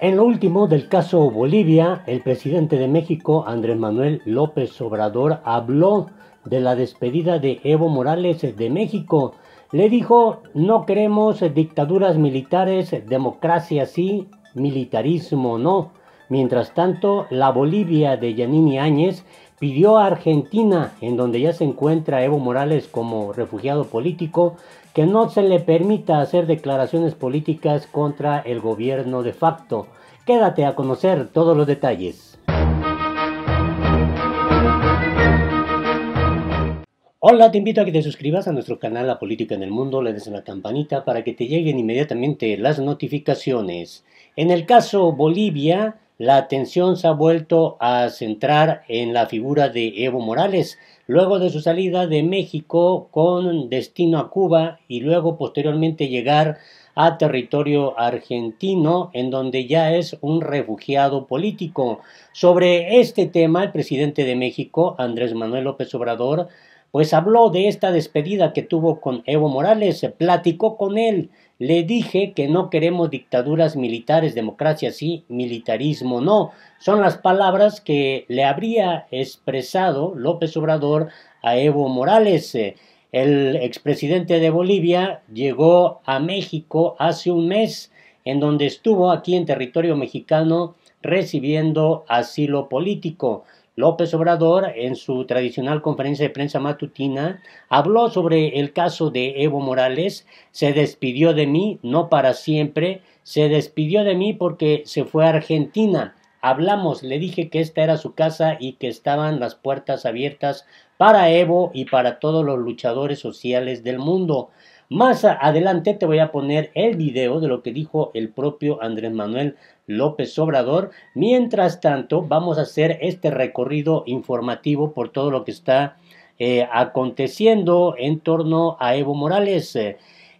En lo último del caso Bolivia, el presidente de México, Andrés Manuel López Obrador, habló de la despedida de Evo Morales de México. Le dijo, no queremos dictaduras militares, democracia sí, militarismo no. Mientras tanto, la Bolivia de Yanini Áñez pidió a Argentina, en donde ya se encuentra Evo Morales como refugiado político, que no se le permita hacer declaraciones políticas contra el gobierno de facto. Quédate a conocer todos los detalles. Hola, te invito a que te suscribas a nuestro canal La Política en el Mundo, le des a la campanita para que te lleguen inmediatamente las notificaciones. En el caso Bolivia, la atención se ha vuelto a centrar en la figura de Evo Morales, luego de su salida de México con destino a Cuba y luego posteriormente llegar a territorio argentino, en donde ya es un refugiado político. Sobre este tema, el presidente de México, Andrés Manuel López Obrador, pues habló de esta despedida que tuvo con Evo Morales, platicó con él, le dije que no queremos dictaduras militares, democracia sí, militarismo no. Son las palabras que le habría expresado López Obrador a Evo Morales. El expresidente de Bolivia llegó a México hace un mes, en donde estuvo aquí en territorio mexicano recibiendo asilo político. López Obrador, en su tradicional conferencia de prensa matutina, habló sobre el caso de Evo Morales, se despidió de mí, no para siempre, se despidió de mí porque se fue a Argentina. Hablamos, le dije que esta era su casa y que estaban las puertas abiertas para Evo y para todos los luchadores sociales del mundo. Más adelante te voy a poner el video de lo que dijo el propio Andrés Manuel López Obrador. Mientras tanto, vamos a hacer este recorrido informativo por todo lo que está eh, aconteciendo en torno a Evo Morales.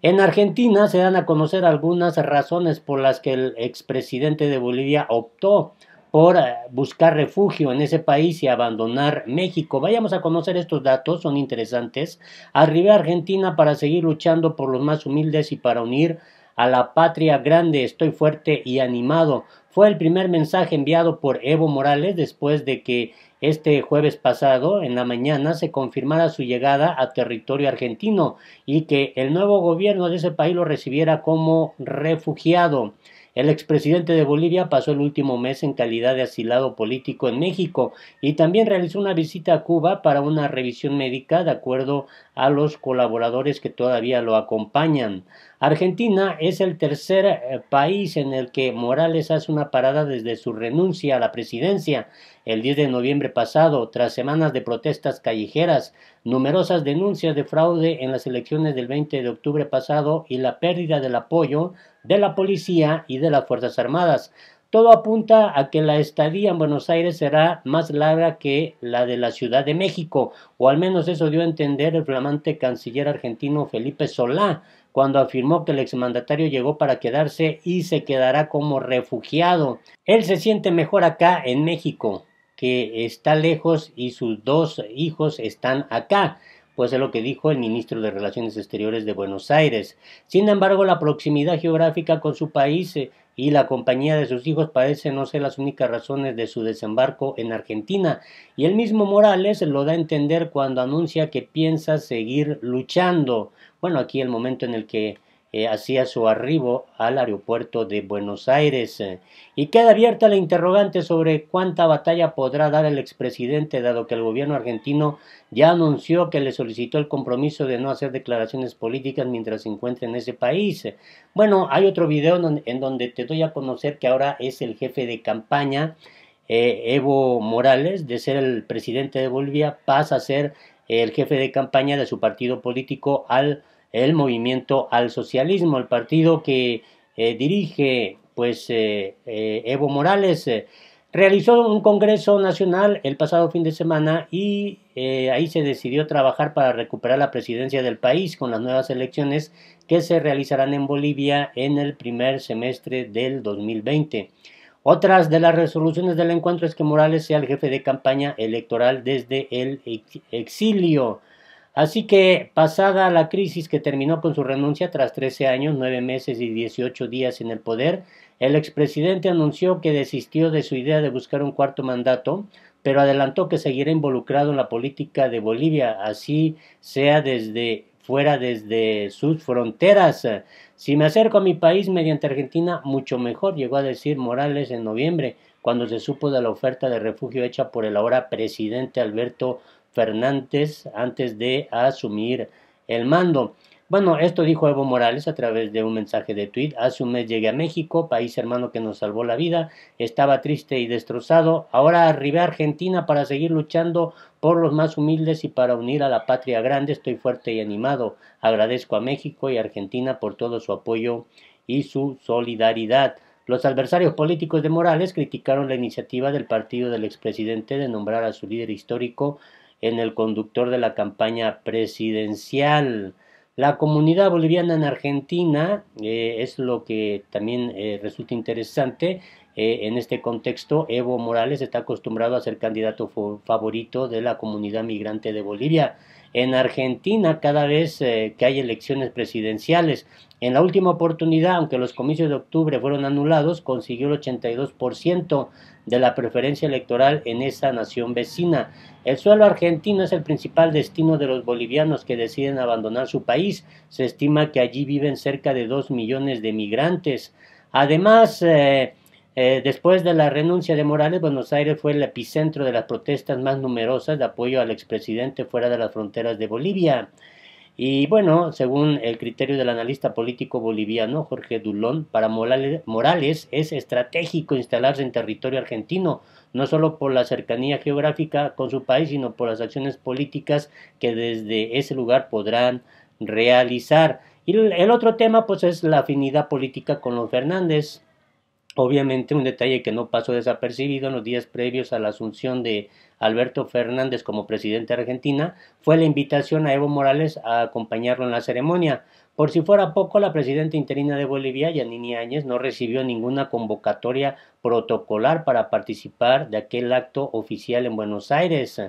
En Argentina se dan a conocer algunas razones por las que el expresidente de Bolivia optó por eh, buscar refugio en ese país y abandonar México. Vayamos a conocer estos datos, son interesantes. Arribé a Argentina para seguir luchando por los más humildes y para unir a la patria grande. Estoy fuerte y animado. Fue el primer mensaje enviado por Evo Morales después de que este jueves pasado, en la mañana, se confirmara su llegada a territorio argentino y que el nuevo gobierno de ese país lo recibiera como refugiado. El expresidente de Bolivia pasó el último mes en calidad de asilado político en México y también realizó una visita a Cuba para una revisión médica de acuerdo a los colaboradores que todavía lo acompañan. Argentina es el tercer eh, país en el que Morales hace una parada desde su renuncia a la presidencia el 10 de noviembre pasado, tras semanas de protestas callejeras numerosas denuncias de fraude en las elecciones del 20 de octubre pasado y la pérdida del apoyo de la policía y de las Fuerzas Armadas. Todo apunta a que la estadía en Buenos Aires será más larga que la de la Ciudad de México, o al menos eso dio a entender el flamante canciller argentino Felipe Solá, cuando afirmó que el exmandatario llegó para quedarse y se quedará como refugiado. Él se siente mejor acá en México que está lejos y sus dos hijos están acá pues es lo que dijo el ministro de Relaciones Exteriores de Buenos Aires. Sin embargo, la proximidad geográfica con su país eh, y la compañía de sus hijos parece no ser las únicas razones de su desembarco en Argentina, y el mismo Morales lo da a entender cuando anuncia que piensa seguir luchando. Bueno, aquí el momento en el que eh, hacía su arribo al aeropuerto de Buenos Aires. Y queda abierta la interrogante sobre cuánta batalla podrá dar el expresidente, dado que el gobierno argentino ya anunció que le solicitó el compromiso de no hacer declaraciones políticas mientras se encuentre en ese país. Bueno, hay otro video en donde te doy a conocer que ahora es el jefe de campaña. Eh, Evo Morales, de ser el presidente de Bolivia, pasa a ser el jefe de campaña de su partido político al el movimiento al socialismo, el partido que eh, dirige pues eh, eh, Evo Morales. realizó un congreso nacional el pasado fin de semana y ahí se decidió trabajar para recuperar la presidencia del país con las nuevas elecciones que se realizarán en Bolivia en el primer semestre del 2020. Otras de las resoluciones del encuentro es que Morales sea el jefe de campaña electoral desde el exilio. Así que, pasada la crisis que terminó con su renuncia tras 13 años, 9 meses y 18 días en el poder, el expresidente anunció que desistió de su idea de buscar un cuarto mandato, pero adelantó que seguirá involucrado en la política de Bolivia, así sea desde fuera desde sus fronteras. Si me acerco a mi país mediante Argentina, mucho mejor, llegó a decir Morales en noviembre, cuando se supo de la oferta de refugio hecha por el ahora presidente Alberto antes de asumir el mando. Bueno, esto dijo Evo Morales a través de un mensaje de tweet. Hace un mes llegué a México, país hermano que nos salvó la vida. Estaba triste y destrozado. Ahora arribé a Argentina para seguir luchando por los más humildes y para unir a la patria grande. Estoy fuerte y animado. Agradezco a México y Argentina por todo su apoyo y su solidaridad. Los adversarios políticos de Morales criticaron la iniciativa del partido del expresidente de nombrar a su líder histórico en el conductor de la campaña presidencial. La comunidad boliviana en Argentina eh, es lo que también eh, resulta interesante. Eh, en este contexto, Evo Morales está acostumbrado a ser candidato favorito de la comunidad migrante de Bolivia en Argentina cada vez eh, que hay elecciones presidenciales. En la última oportunidad, aunque los comicios de octubre fueron anulados, consiguió el 82% de la preferencia electoral en esa nación vecina. El suelo argentino es el principal destino de los bolivianos que deciden abandonar su país. Se estima que allí viven cerca de 2 millones de migrantes. Además, eh, eh, después de la renuncia de Morales, Buenos Aires fue el epicentro de las protestas más numerosas de apoyo al expresidente fuera de las fronteras de Bolivia. Y bueno, según el criterio del analista político boliviano Jorge Dulón, para Morales es estratégico instalarse en territorio argentino, no solo por la cercanía geográfica con su país, sino por las acciones políticas que desde ese lugar podrán realizar. Y el otro tema pues es la afinidad política con los Fernández. Obviamente un detalle que no pasó desapercibido en los días previos a la asunción de Alberto Fernández como presidente de Argentina fue la invitación a Evo Morales a acompañarlo en la ceremonia. Por si fuera poco, la presidenta interina de Bolivia, Yanini Áñez, no recibió ninguna convocatoria protocolar para participar de aquel acto oficial en Buenos Aires.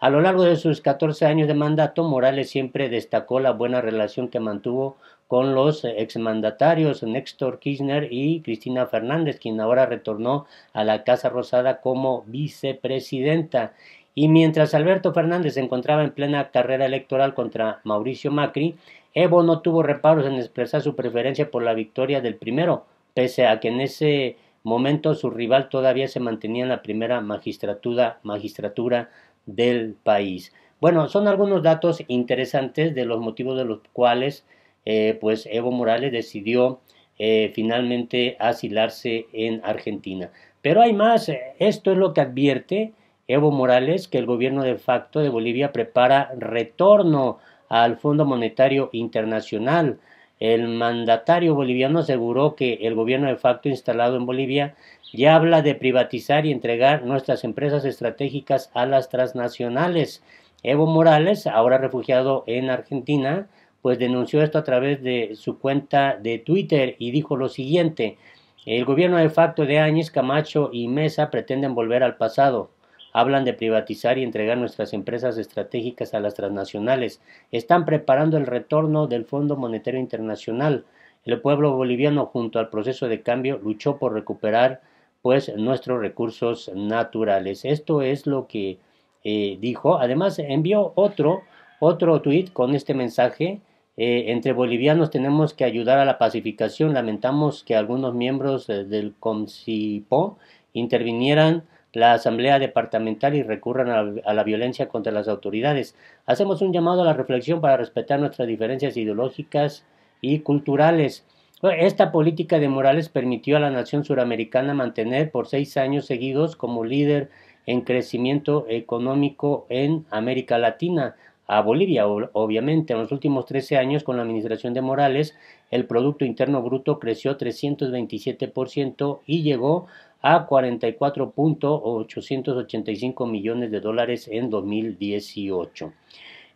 A lo largo de sus 14 años de mandato, Morales siempre destacó la buena relación que mantuvo con los exmandatarios Néstor Kirchner y Cristina Fernández, quien ahora retornó a la Casa Rosada como vicepresidenta. Y mientras Alberto Fernández se encontraba en plena carrera electoral contra Mauricio Macri, Evo no tuvo reparos en expresar su preferencia por la victoria del primero, pese a que en ese momento su rival todavía se mantenía en la primera magistratura, magistratura del país. Bueno, son algunos datos interesantes de los motivos de los cuales eh, pues Evo Morales decidió eh, finalmente asilarse en Argentina. Pero hay más, esto es lo que advierte Evo Morales, que el gobierno de facto de Bolivia prepara retorno al Fondo Monetario Internacional. El mandatario boliviano aseguró que el gobierno de facto instalado en Bolivia ya habla de privatizar y entregar nuestras empresas estratégicas a las transnacionales. Evo Morales, ahora refugiado en Argentina, pues denunció esto a través de su cuenta de Twitter y dijo lo siguiente, el gobierno de facto de Áñez, Camacho y Mesa pretenden volver al pasado. Hablan de privatizar y entregar nuestras empresas estratégicas a las transnacionales. Están preparando el retorno del Fondo Monetario Internacional. El pueblo boliviano, junto al proceso de cambio, luchó por recuperar pues nuestros recursos naturales. Esto es lo que eh, dijo. Además, envió otro, otro tuit con este mensaje. Eh, entre bolivianos tenemos que ayudar a la pacificación. Lamentamos que algunos miembros eh, del CONCIPO intervinieran la asamblea departamental y recurran a la, violencia contra las autoridades. Hacemos un llamado a la reflexión para respetar nuestras diferencias ideológicas y culturales. Esta política de Morales permitió a la nación suramericana mantener por seis años seguidos como líder en crecimiento económico en América Latina, a Bolivia. Obviamente, en los últimos 13 años, con la administración de Morales, el Producto Interno Bruto creció 327% y llegó a 44.885 millones de dólares en 2018.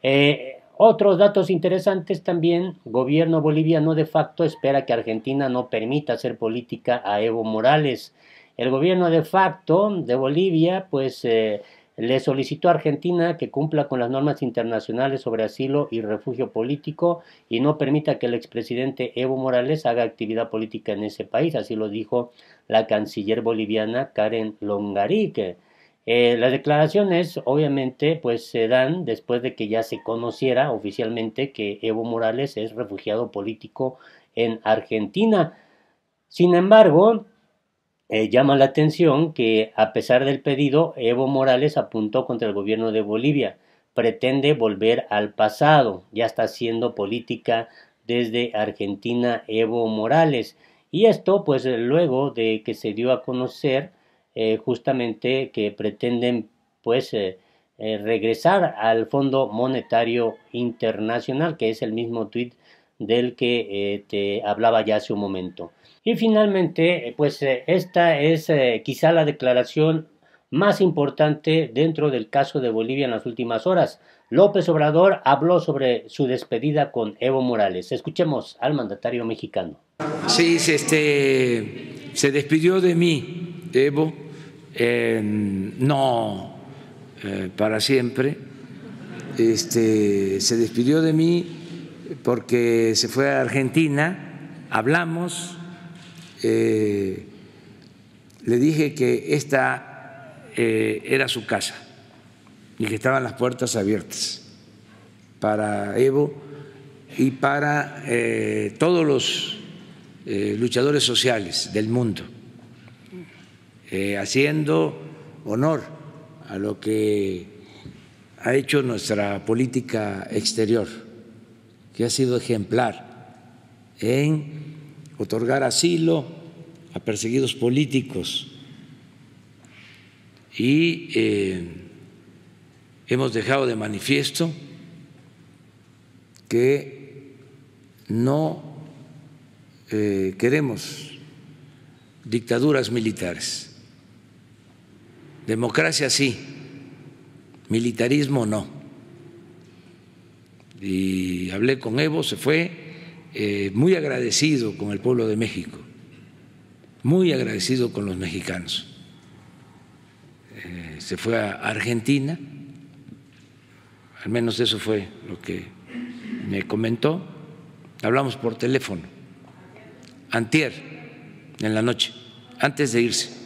Eh, otros datos interesantes también, gobierno boliviano de facto espera que Argentina no permita hacer política a Evo Morales. El gobierno de facto de Bolivia, pues... Eh, le solicitó a Argentina que cumpla con las normas internacionales sobre asilo y refugio político y no permita que el expresidente Evo Morales haga actividad política en ese país, así lo dijo la canciller boliviana Karen Longarique. Eh, las declaraciones, obviamente, pues se dan después de que ya se conociera oficialmente que Evo Morales es refugiado político en Argentina. Sin embargo, eh, llama la atención que, a pesar del pedido, Evo Morales apuntó contra el gobierno de Bolivia. Pretende volver al pasado. Ya está haciendo política desde Argentina Evo Morales. Y esto, pues, luego de que se dio a conocer eh, justamente que pretenden, pues, eh, regresar al Fondo Monetario Internacional, que es el mismo tuit del que eh, te hablaba ya hace un momento. Y finalmente, eh, pues eh, esta es quizá la declaración más importante dentro del caso de Bolivia en las últimas horas. López Obrador habló sobre su despedida con Evo Morales. Escuchemos al mandatario mexicano. Sí, se, este, despidió de mí, Evo, no para siempre. Este, se despidió de mí porque se fue a Argentina, hablamos, eh, le dije que esta eh, era su casa y que estaban las puertas abiertas para Evo y para eh, todos los luchadores sociales del mundo, haciendo honor a lo que ha hecho nuestra política exterior que ha sido ejemplar en otorgar asilo a perseguidos políticos y eh, hemos dejado de manifiesto que no eh, queremos dictaduras militares. Democracia sí, militarismo no y hablé con Evo, se fue eh, muy agradecido con el pueblo de México, muy agradecido con los mexicanos. Eh, se fue a Argentina, al menos eso fue lo que me comentó. Hablamos por teléfono, antier, en la noche, antes de irse